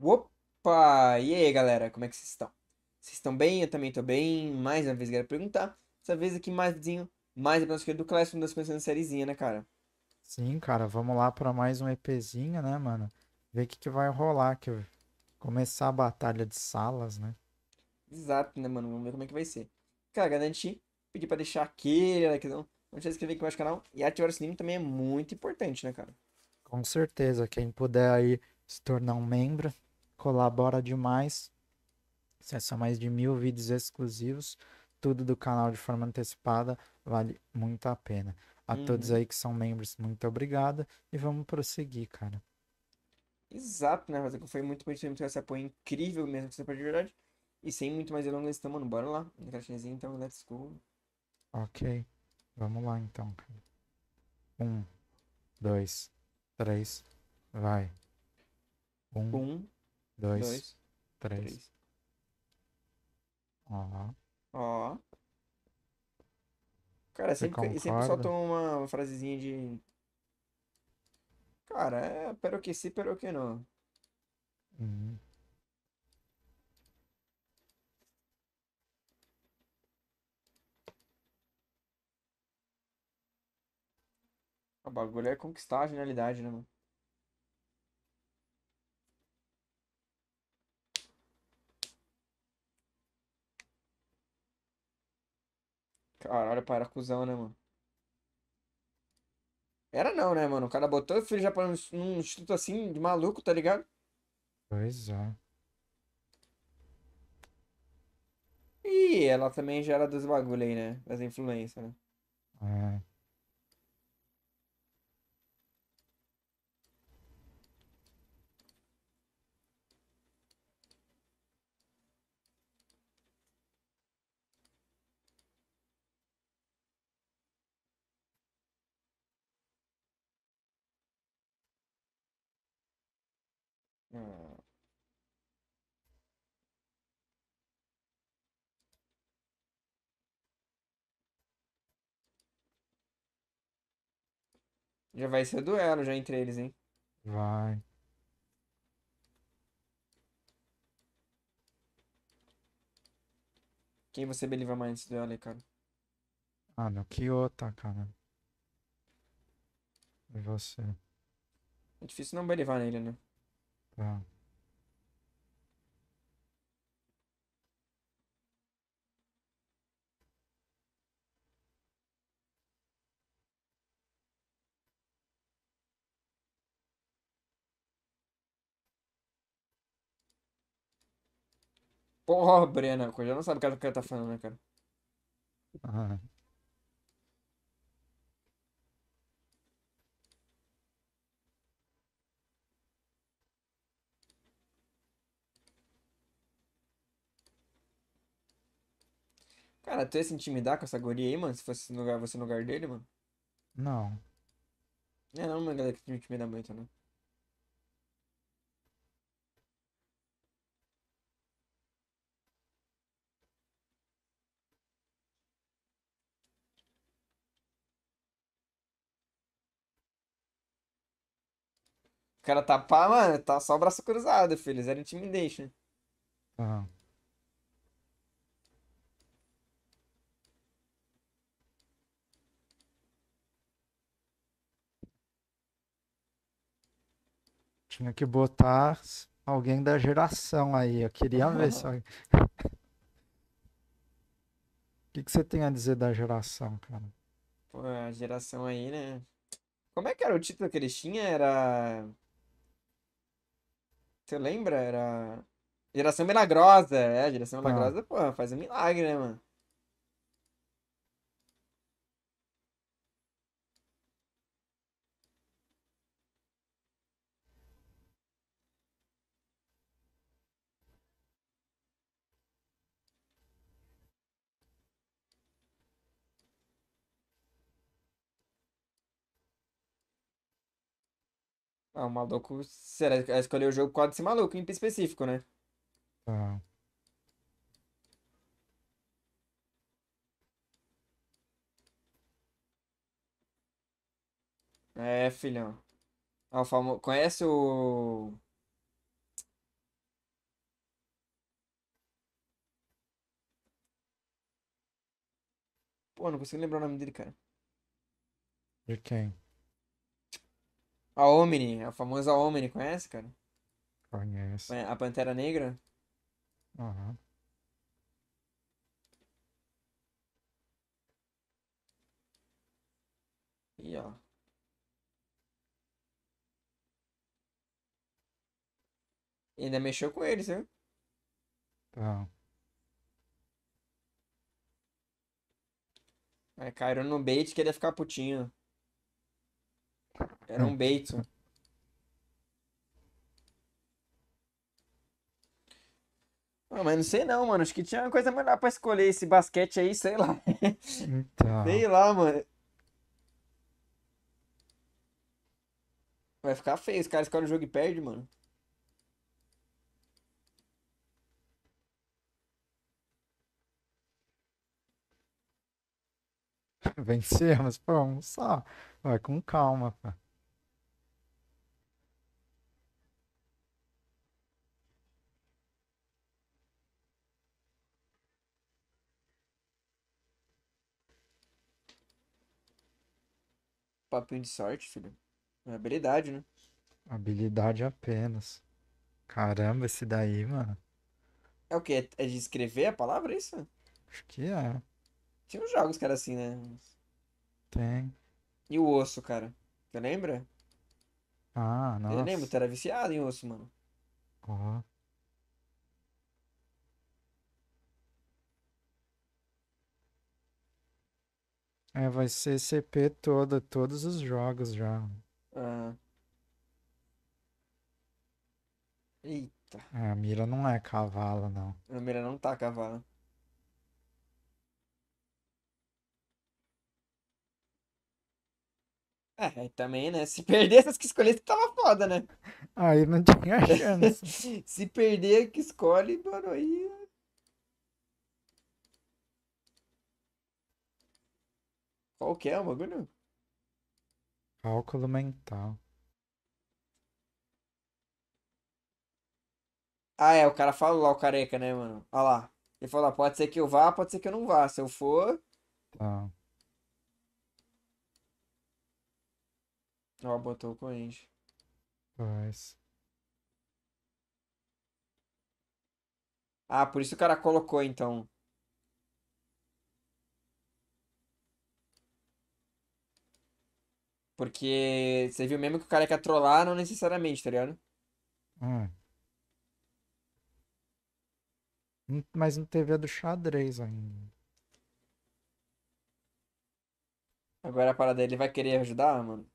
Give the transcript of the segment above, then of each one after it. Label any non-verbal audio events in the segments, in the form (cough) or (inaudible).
Opa! E aí, galera, como é que vocês estão? Vocês estão bem? Eu também estou bem. Mais uma vez quero perguntar. Dessa vez aqui mais vizinho, mais pra nossa do Classroom das pensando sériezinha, né, cara? Sim, cara, vamos lá para mais um EPzinho, né, mano? Ver o que, que vai rolar, que começar a batalha de salas, né? Exato, né, mano? Vamos ver como é que vai ser. Cara, garantir, pedir para deixar aquele like, né, não. Não se inscrever aqui no nosso canal e ativar o sininho também é muito importante, né, cara? Com certeza. Quem puder aí se tornar um membro, colabora demais. É são mais de mil vídeos exclusivos, tudo do canal de forma antecipada, vale muito a pena. A uhum. todos aí que são membros, muito obrigado e vamos prosseguir, cara. Exato, né, Razaku? Foi muito bem muito esse apoio incrível mesmo que você pode de verdade. E sem muito mais delongas, estamos mano, bora lá. então, let's go. Ok, vamos lá então, Um, dois, três, vai. Um, um dois, três. Ó. Ó. Cara, sempre, só sempre uma frasezinha de. Cara, é pero que sim, pero que não. Uhum. O bagulho é conquistar a genialidade, né, mano? Caralho, para cuzão, né, mano? Era não, né, mano? O cara botou o filho já para num instituto assim, de maluco, tá ligado? Pois é. E ela também já era dos bagulho aí, né? Das influências, né? É. Já vai ser duelo já entre eles, hein? Vai. Quem você beliva mais nesse duelo aí, cara? Ah, no Kyoto, cara. E você? É difícil não belivar nele, né? Ah. Pobre, né? Coisa não sabe o que o tá falando, né, cara? Ah. Cara, tu ia se intimidar com essa guria aí, mano? Se fosse no lugar, você no lugar dele, mano? Não. É, não, uma galera que te intimida muito, né? O cara tá pá, mano, tá só o braço cruzado, filho. Zero intimidation. Aham. Uhum. Tinha que botar alguém da geração aí. Eu queria ver se alguém... O (laughs) que, que você tem a dizer da geração, cara? Pô, a geração aí, né? Como é que era o título que eles tinham? Era. Você lembra? Era. Geração Milagrosa. É, Geração tá. Milagrosa, ah. pô, faz um milagre, né, mano? Ah, o maluco. Será que escolher o jogo quase esse maluco em específico, né? Tá. É, filhão. Ah, o famo... Conhece o. Pô, não consigo lembrar o nome dele, cara. De quem? A Omni, a famosa Omni, conhece, cara? Conhece. É, a Pantera Negra? Aham. Uhum. E ó. E ainda mexeu com eles, viu? Tá. Então. Aí caíram no bait que ele ia ficar putinho. Era um hum. beito. Ah, mas não sei não, mano. Acho que tinha uma coisa melhor pra escolher esse basquete aí, sei lá. Então. (laughs) Sei lá, mano. Vai ficar feio. Os caras escolhem o jogo e perde, mano. vencer mas pô, só Vai com calma, pô. Papinho de sorte, filho. É habilidade, né? Habilidade apenas. Caramba, esse daí, mano. É o quê? É de escrever a palavra, é isso? Acho que é. Tinha uns jogos que era assim, né? Tem. E o osso, cara? Você lembra? Ah, não Eu lembro, você era viciado em osso, mano. ó É, vai ser CP toda, todos os jogos já. Ah. Eita. É, a mira não é cavalo, não. A mira não tá cavalo. É, também, né? Se perder as que escolhesse, tava foda, né? Aí não tinha chance. (laughs) Se perder que escolhe, mano, aí. É Qual que é o bagulho? Cálculo mental. Ah, é, o cara fala lá, o careca, né, mano? Olha lá. Ele fala, pode ser que eu vá, pode ser que eu não vá. Se eu for. Tá. Ó, botou o Corinthians. Mas... Ah, por isso o cara colocou, então. Porque você viu mesmo que o cara quer trollar, não necessariamente, tá ligado? Ah. Mas não teve a do xadrez ainda. Agora a parada, dele vai querer ajudar, mano?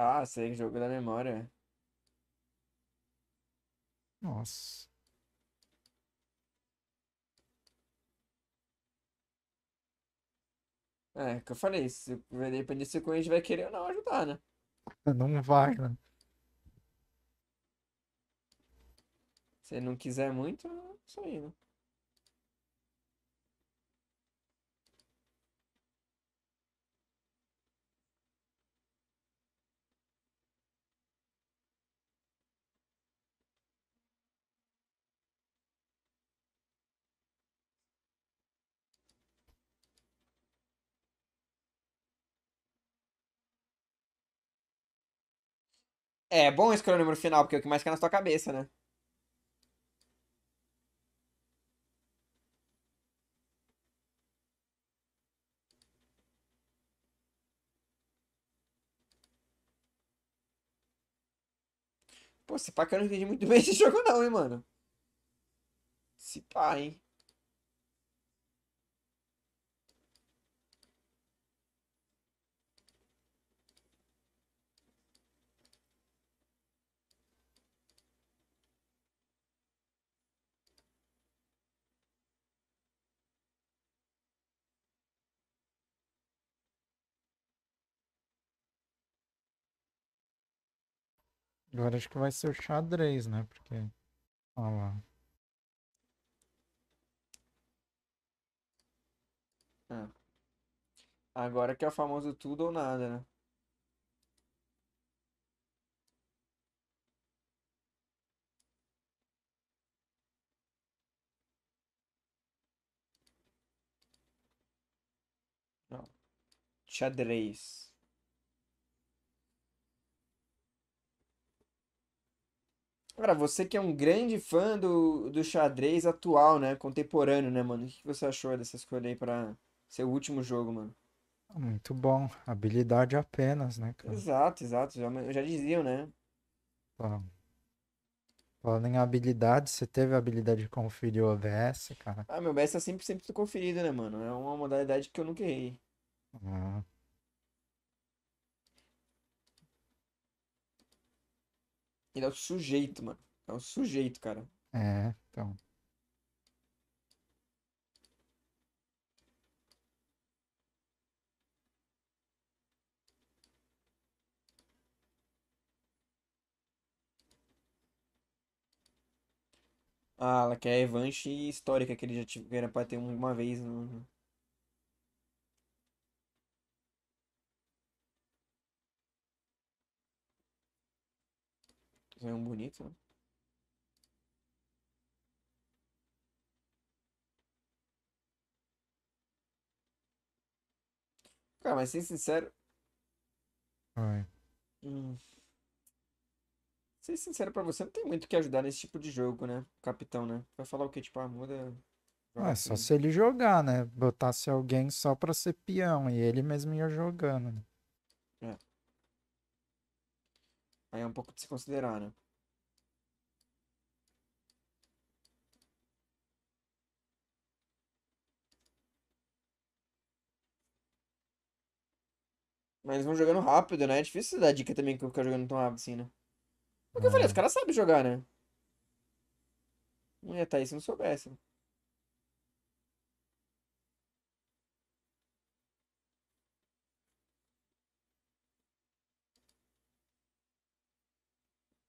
Ah, sei, jogo da memória. Nossa. É, é que eu falei, se depender se o cliente vai querer ou não ajudar, né? Não vai, né? Se ele não quiser muito, é isso aí, né? É, é bom escolher o número final, porque é o que mais cai na sua cabeça, né? Pô, se pá que eu não entendi muito (laughs) bem esse jogo não, hein, mano. Se pá, hein. Agora acho que vai ser o xadrez, né? Porque. Olha lá. Ah. Agora que é o famoso tudo ou nada, né? Não. Xadrez. Cara, você que é um grande fã do, do xadrez atual, né? Contemporâneo, né, mano? O que você achou dessa escolha aí pra seu último jogo, mano? Muito bom. Habilidade apenas, né, cara? Exato, exato. Já, já diziam, né? Tá. Falando em habilidade, você teve a habilidade de conferir o OBS, cara? Ah, meu OBS é tá sempre, sempre conferido, né, mano? É uma modalidade que eu nunca errei. Ah. Ele é o sujeito, mano. É o sujeito, cara. É, então. Ah, ela quer revanche histórica que ele já tive, era pra ter uma vez. No... Né? Ganhou é um bonito, né? Cara, mas ser sincero. Ai. Hum. Ser sincero pra você, não tem muito o que ajudar nesse tipo de jogo, né? Capitão, né? Vai falar o quê? Tipo, ah, muda. Joga ah, é, só se ele jogar, né? Botasse alguém só pra ser peão e ele mesmo ia jogando. Né? É. Aí é um pouco de se considerar, né? Mas eles vão jogando rápido, né? É difícil dar dica também que eu ficar jogando tão rápido assim, né? Porque eu falei, os uhum. caras sabem jogar, né? Não ia estar tá aí se não soubesse.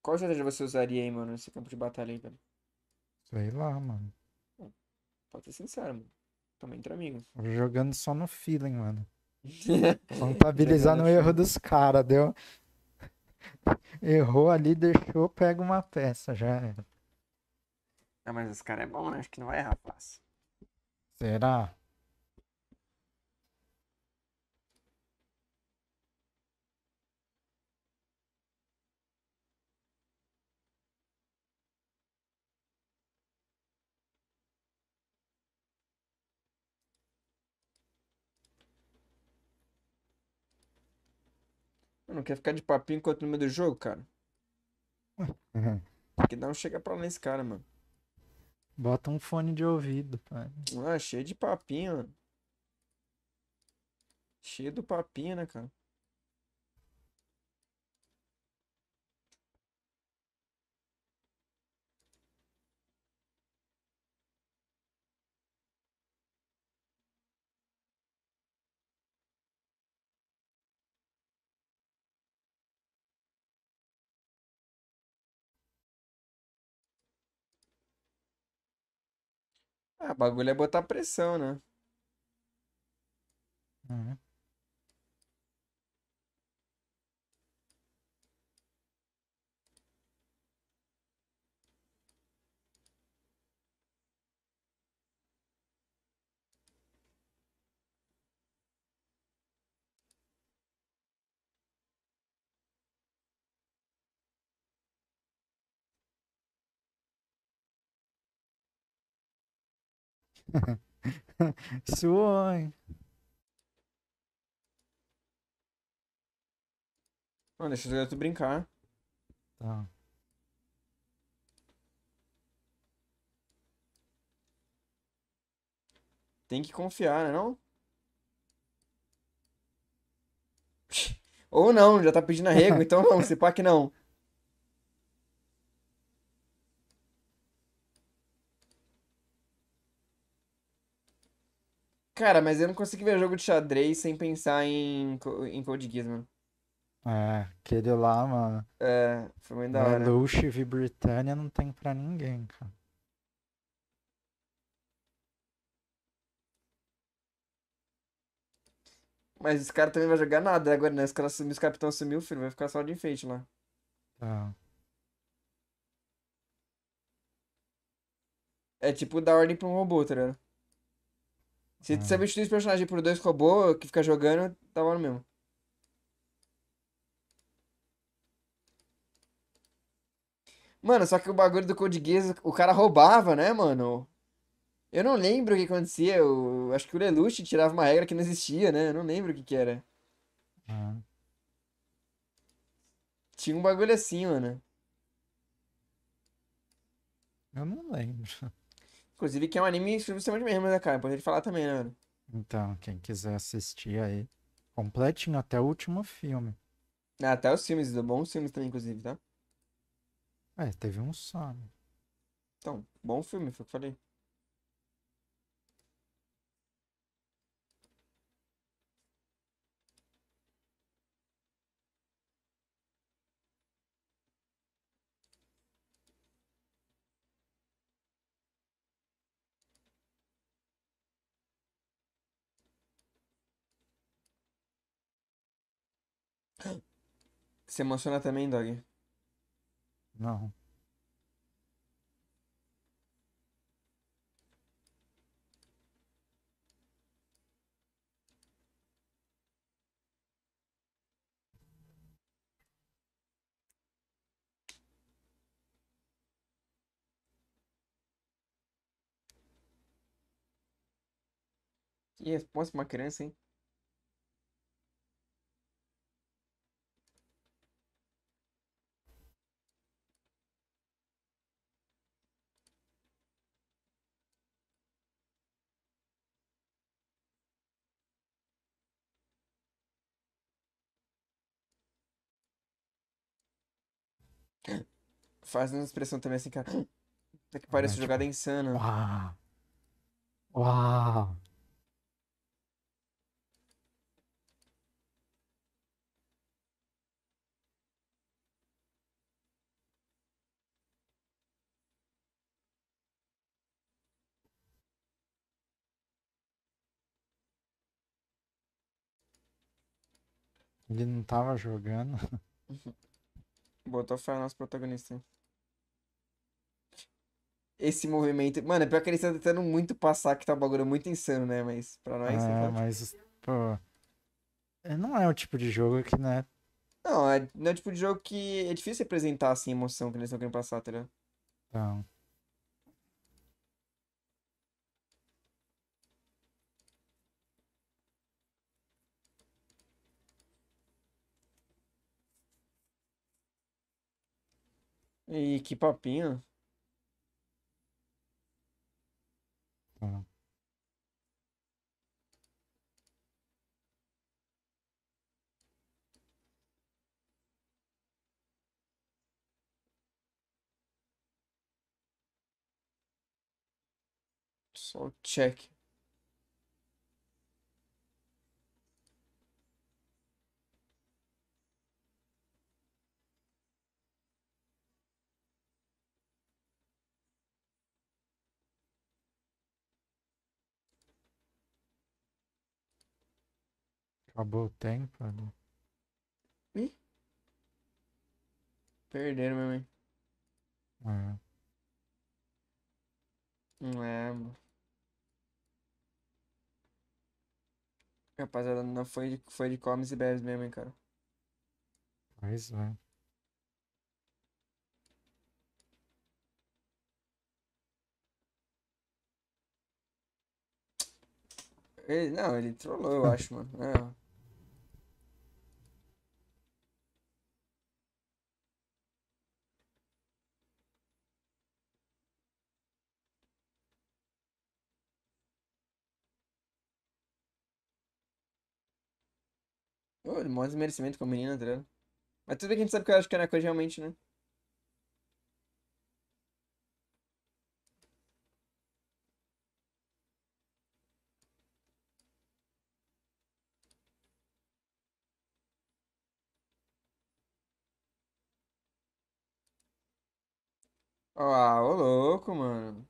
Qual estratégia você usaria aí, mano, nesse campo de batalha aí, velho? Sei lá, mano. Pode ser sincero, mano. também entre amigos. Jogando só no feeling, mano. (laughs) Contabilizar no erro dos caras, deu. Errou ali, deixou, pega uma peça, já Ah, mas esse cara é bom, né? Acho que não vai errar fácil. Será? não quer ficar de papinho enquanto no meio do jogo, cara? Uhum. Tem que um chega pra lá nesse cara, mano. Bota um fone de ouvido, pai. Ah, cheio de papinho, mano. Cheio do papinho, né, cara? Ah, bagulho é botar pressão, né? Uhum. (laughs) Suou, hein? Mano, deixa os brincar. Tá. Tem que confiar, né não? (laughs) Ou não, já tá pedindo arrego, então não, se pá que não. Cara, mas eu não consigo ver jogo de xadrez sem pensar em, em Code Geass, mano. É, aquele lá, mano. É, foi muito da é hora. Lelouch e Britânia não tem pra ninguém, cara. Mas esse cara também vai jogar nada agora, né? Esse cara sumiu, esse capitão sumiu, filho. Vai ficar só de enfeite lá. Tá. É tipo dar ordem pra um robô, tá ligado? Se ah. você substituir os personagens por dois robôs que fica jogando, tava tá no mesmo. Mano, só que o bagulho do Code Geass, o cara roubava, né, mano? Eu não lembro o que acontecia. Eu... Acho que o Lelouch tirava uma regra que não existia, né? Eu não lembro o que que era. Ah. Tinha um bagulho assim, mano. Eu não lembro. Inclusive, que é um anime em cima de mesmo, né, cara? É Poderia falar também, né, mano? Então, quem quiser assistir aí, completinho até o último filme. Ah, até os filmes, bons filmes também, inclusive, tá? É, teve um só, né? Então, bom filme, foi o que eu falei. Se emociona também, Dog? Não. Que resposta pra uma criança, hein? Faz uma expressão também assim, cara. que (gasps) parece jogada é insana. Uau! Uau! Ele não tava jogando. Uhum. Botou fé no nosso protagonista. Esse movimento. Mano, é pior que eles estão tentando muito passar que tá um bagulho muito insano, né? Mas pra nós. É, é mas. Pô. É, não é o tipo de jogo que, né? Não, é, não é o tipo de jogo que é difícil representar assim a emoção que eles estão querendo passar, tá ligado? Então. E que papinho. Ah. Só check. Acabou o tempo mano. Ih. Perderam, meu mãe. É. Não é, mano. Rapaziada, não foi de, foi de comes e bebes mesmo, hein, cara. Pois é. Ele, não, ele trollou, eu (laughs) acho, mano. É. Pô, ele mó desmerecimento com a menina, tá ligado? Mas tudo bem que a gente sabe que eu acho que era é coisa realmente, né? Ah, ô louco, mano.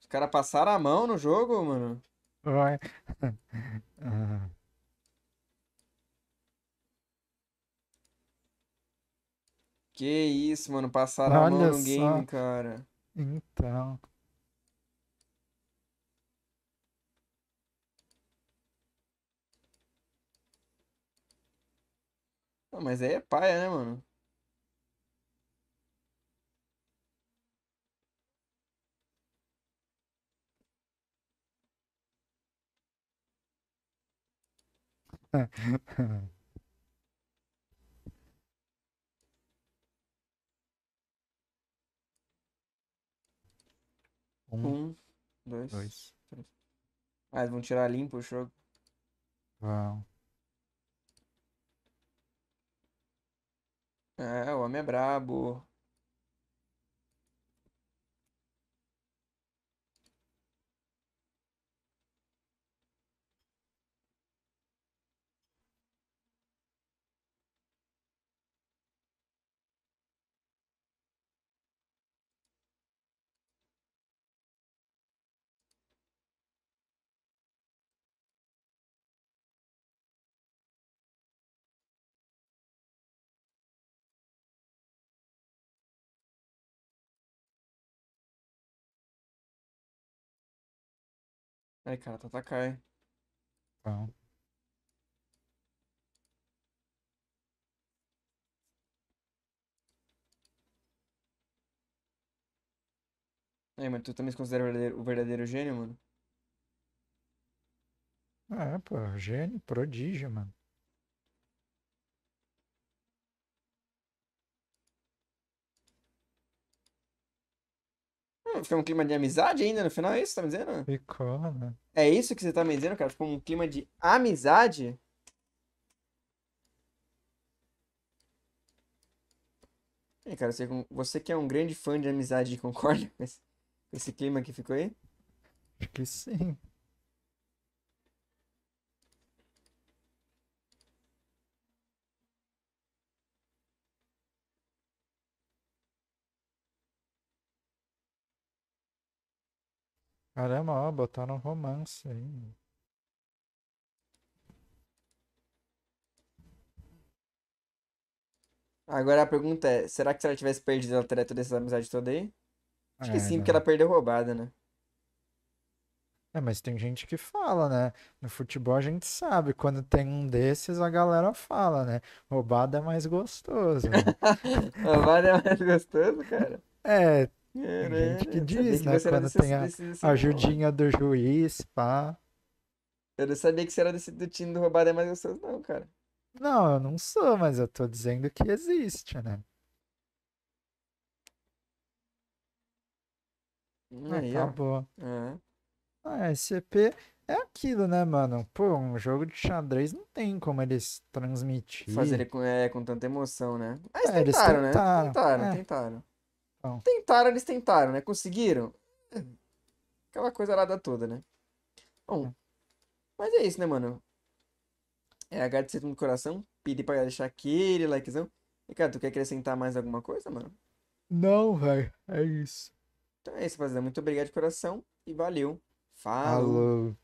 Os caras passaram a mão no jogo, mano. Vai. (laughs) Que isso, mano. Passaram Olha a mão no só. game, cara. Então. mas aí é paia, né, mano? (laughs) um, dois, dois. três. Ah, vão tirar limpo o jogo. Vão. É, o homem é brabo. Ai, cara, tá hein? Tá. Aí, mas tu também se considera o verdadeiro, o verdadeiro gênio, mano? É, pô, gênio, prodígio, mano. Hum, ficou um clima de amizade ainda no final, é isso que você tá me dizendo? Ficou, né? É isso que você tá me dizendo, cara? Ficou tipo, um clima de amizade? É, cara, você, é você que é um grande fã de amizade, (laughs) concorda com esse, com esse clima que ficou aí? Acho que sim. Caramba, ó, botaram romance aí. Agora a pergunta é, será que se ela tivesse perdido, ela teria toda essa amizade toda aí? Acho é, que sim, não. porque ela perdeu roubada, né? É, mas tem gente que fala, né? No futebol a gente sabe, quando tem um desses a galera fala, né? Roubada é mais gostoso. Né? (laughs) roubada é mais gostoso, cara? É, gente que diz, que né? Quando desse, tem a ajudinha do juiz, pá. Eu não sabia que você era desse, do time do roubado é mais gostoso, não, cara. Não, eu não sou, mas eu tô dizendo que existe, né? Ah, Aí, Acabou. Tá é. Ah, SCP é aquilo, né, mano? Pô, um jogo de xadrez não tem como eles transmitirem. Fazer com, é, com tanta emoção, né? Mas é, tentaram, eles tentaram, né? Tentaram, é. tentaram. Então. Tentaram, eles tentaram, né? Conseguiram? É, aquela coisa lá toda, né? Bom, é. mas é isso, né, mano? É agradecer do coração, pedir pra deixar aquele likezão. E, cara, tu quer acrescentar mais alguma coisa, mano? Não, velho. É isso. Então é isso, rapaziada. Muito obrigado de coração e valeu. Falou. Falou.